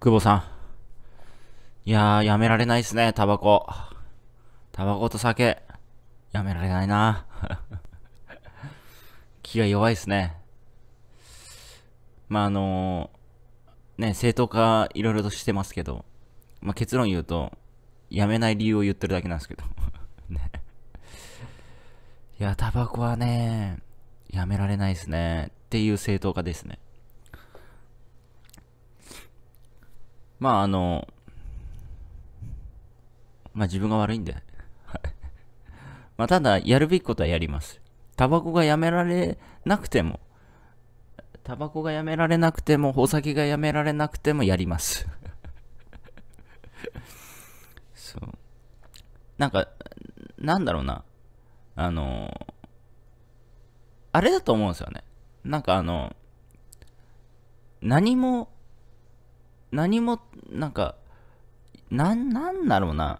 久保さん。いやー、やめられないっすね、タバコ。タバコと酒、やめられないな。気が弱いっすね。まあ、あのー、ね、正当化いろいろとしてますけど、まあ、結論言うと、やめない理由を言ってるだけなんですけど。ね。いや、タバコはね、やめられないですね。っていう正当化ですね。まああの、まあ自分が悪いんで。まあただ、やるべきことはやります。タバコがやめられなくても、タバコがやめられなくても、宝石がやめられなくてもやります。そう。なんか、なんだろうな。あの、あれだと思うんですよね。なんかあの、何も何も、なんか、なん、なんだろうな。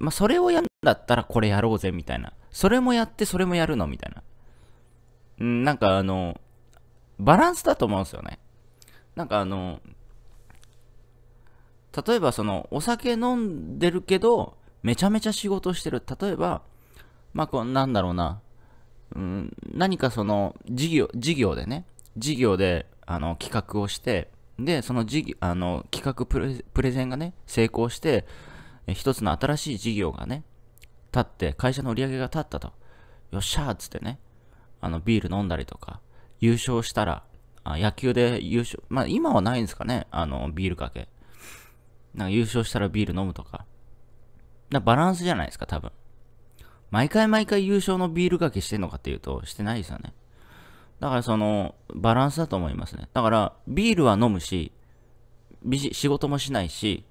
まあ、それをやるんだったらこれやろうぜ、みたいな。それもやって、それもやるの、みたいな。うん、なんかあの、バランスだと思うんですよね。なんかあの、例えばその、お酒飲んでるけど、めちゃめちゃ仕事してる。例えば、まあ、こう、なんだろうな。うん、何かその、事業、事業でね、事業で、あの、企画をして、で、その事業、あの、企画プレゼンがね、成功して、一つの新しい事業がね、立って、会社の売り上げが立ったと。よっしゃーっつってね、あの、ビール飲んだりとか、優勝したら、あ野球で優勝、まあ今はないんですかね、あの、ビールかけ。なんか優勝したらビール飲むとか。だかバランスじゃないですか、多分。毎回毎回優勝のビールかけしてんのかっていうと、してないですよね。だからその、バランスだと思いますね。だから、ビールは飲むし、仕事もしないし、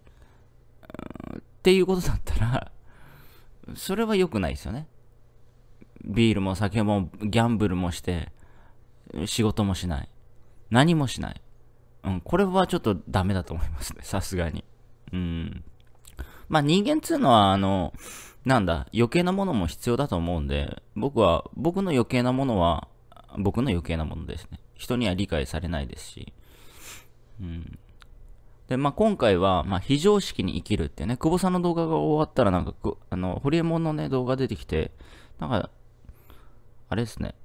っていうことだったら、それは良くないですよね。ビールも酒もギャンブルもして、仕事もしない。何もしない。うん、これはちょっとダメだと思いますね。さすがに。うん。まあ人間っつうのは、あの、なんだ、余計なものも必要だと思うんで、僕は、僕の余計なものは、僕の余計なものですね。人には理解されないですし。うん。で、まあ、今回は、まあ、非常識に生きるってね、久保さんの動画が終わったら、なんか、あの、ホリエモンのね、動画出てきて、なんか、あれですね、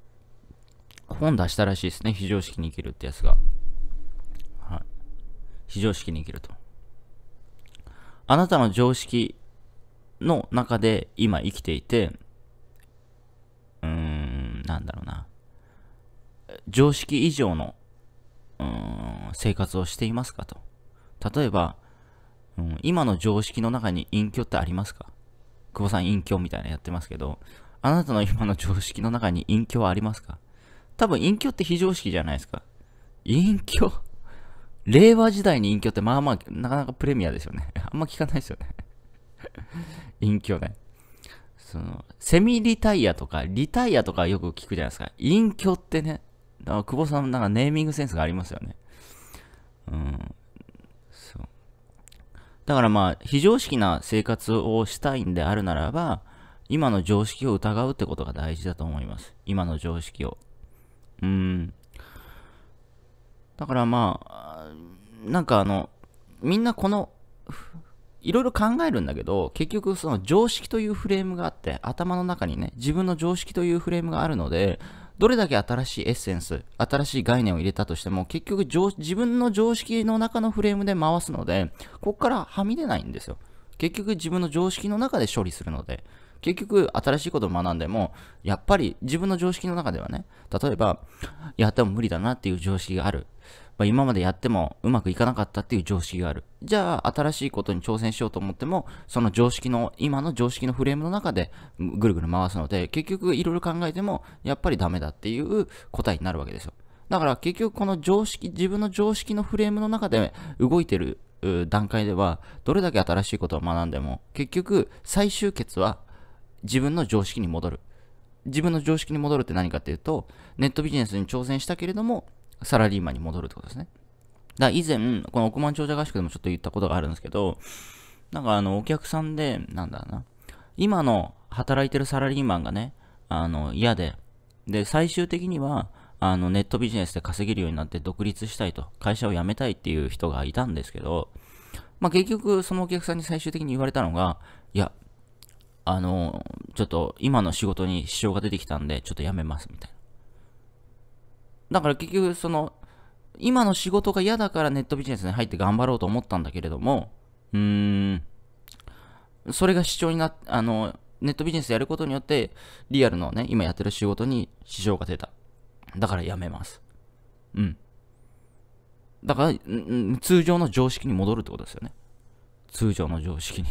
本出したらしいですね、非常識に生きるってやつが。はい。非常識に生きると。あなたの常識の中で今生きていて、うーん、なんだろうな。常識以上の、うん、生活をしていますかと。例えば、うん、今の常識の中に隠居ってありますか久保さん隠居みたいなやってますけど、あなたの今の常識の中に隠居はありますか多分隠居って非常識じゃないですか。隠居令和時代に隠居ってまあまあ、なかなかプレミアですよね。あんま聞かないですよね 隠居ね。その、セミリタイアとか、リタイアとかよく聞くじゃないですか。隠居ってね、だから久保さん、なんかネーミングセンスがありますよね。うん。そう。だからまあ、非常識な生活をしたいんであるならば、今の常識を疑うってことが大事だと思います。今の常識を。うん。だからまあ、なんかあの、みんなこの、いろいろ考えるんだけど、結局その常識というフレームがあって、頭の中にね、自分の常識というフレームがあるので、どれだけ新しいエッセンス、新しい概念を入れたとしても、結局自分の常識の中のフレームで回すので、ここからはみ出ないんですよ。結局自分の常識の中で処理するので、結局新しいことを学んでも、やっぱり自分の常識の中ではね、例えば、いやっても無理だなっていう常識がある。まあ、今までやってもうまくいかなかったっていう常識がある。じゃあ、新しいことに挑戦しようと思っても、その常識の、今の常識のフレームの中でぐるぐる回すので、結局いろいろ考えても、やっぱりダメだっていう答えになるわけですよ。だから結局この常識、自分の常識のフレームの中で動いてる段階では、どれだけ新しいことを学んでも、結局最終決は自分の常識に戻る。自分の常識に戻るって何かっていうと、ネットビジネスに挑戦したけれども、サラリーマンに戻るってことですね。だ以前、この億万長者合宿でもちょっと言ったことがあるんですけど、なんかあの、お客さんで、なんだろうな、今の働いてるサラリーマンがね、あの、嫌で、で、最終的には、あの、ネットビジネスで稼げるようになって独立したいと、会社を辞めたいっていう人がいたんですけど、まあ、結局、そのお客さんに最終的に言われたのが、いや、あの、ちょっと今の仕事に支障が出てきたんで、ちょっと辞めます、みたいな。だから結局その今の仕事が嫌だからネットビジネスに入って頑張ろうと思ったんだけれどもうーんそれが主張になあのネットビジネスやることによってリアルのね今やってる仕事に支障が出ただからやめますうんだから、通常の常識に戻るってことですよね。通常の常識に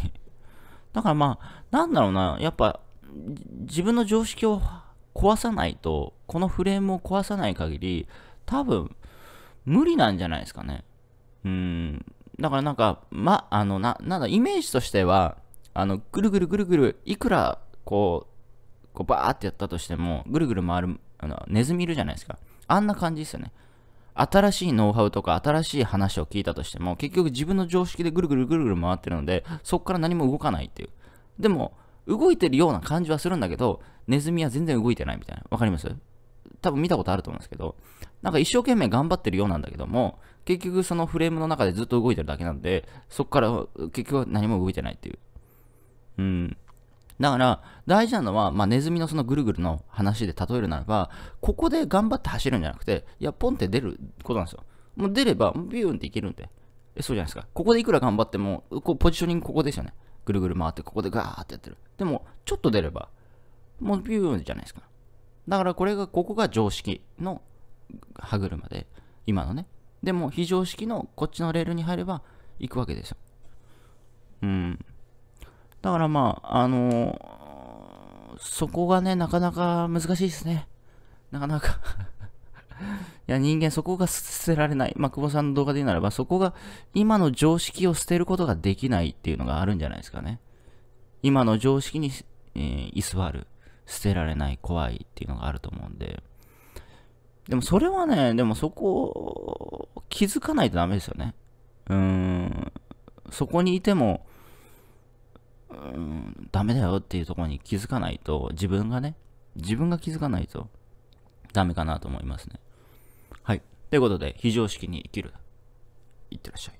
だからまあ、なんだろうな、やっぱ、自分の常識を壊さないと、このフレームを壊さない限り、多分、無理なんじゃないですかね。うん。だからなんか、ま、あの、な、なんだ、イメージとしては、あの、ぐるぐるぐるぐる、いくら、こう、こうバーってやったとしても、ぐるぐる回る、あの、ネズミいるじゃないですか。あんな感じですよね。新しいノウハウとか新しい話を聞いたとしても結局自分の常識でぐるぐるぐるぐる回ってるのでそこから何も動かないっていうでも動いてるような感じはするんだけど、ネズミは全然動いてないみたいな。わかります多分見たことあると思うんですけど、なんか一生懸命頑張ってるようなんだけども、結局そのフレームの中でずっと動いてるだけなんで、そこから結局何も動いてないっていう。うん。だから、大事なのは、まあ、ネズミのそのぐるぐるの話で例えるならば、ここで頑張って走るんじゃなくて、いや、ポンって出ることなんですよ。もう出れば、ビューンっていけるんで。え、そうじゃないですか。ここでいくら頑張っても、こうポジショニングここですよね。ぐるぐる回ってここでガーってやってる。でも、ちょっと出れば、もうビューンじゃないですか。だからこれが、ここが常識の歯車で、今のね。でも、非常識のこっちのレールに入れば、行くわけですよ。うん。だからまあ、あのー、そこがね、なかなか難しいですね。なかなかや、人間そこが捨てられない。まあ、久保さんの動画で言うならば、そこが今の常識を捨てることができないっていうのがあるんじゃないですかね。今の常識に、えー、居座る。捨てられない。怖いっていうのがあると思うんで。でもそれはね、でもそこを気づかないとダメですよね。うーん。そこにいても、うーん、ダメだよっていうところに気づかないと、自分がね、自分が気づかないとダメかなと思いますね。はい。ということで、非常識に生きる。いってらっしゃい。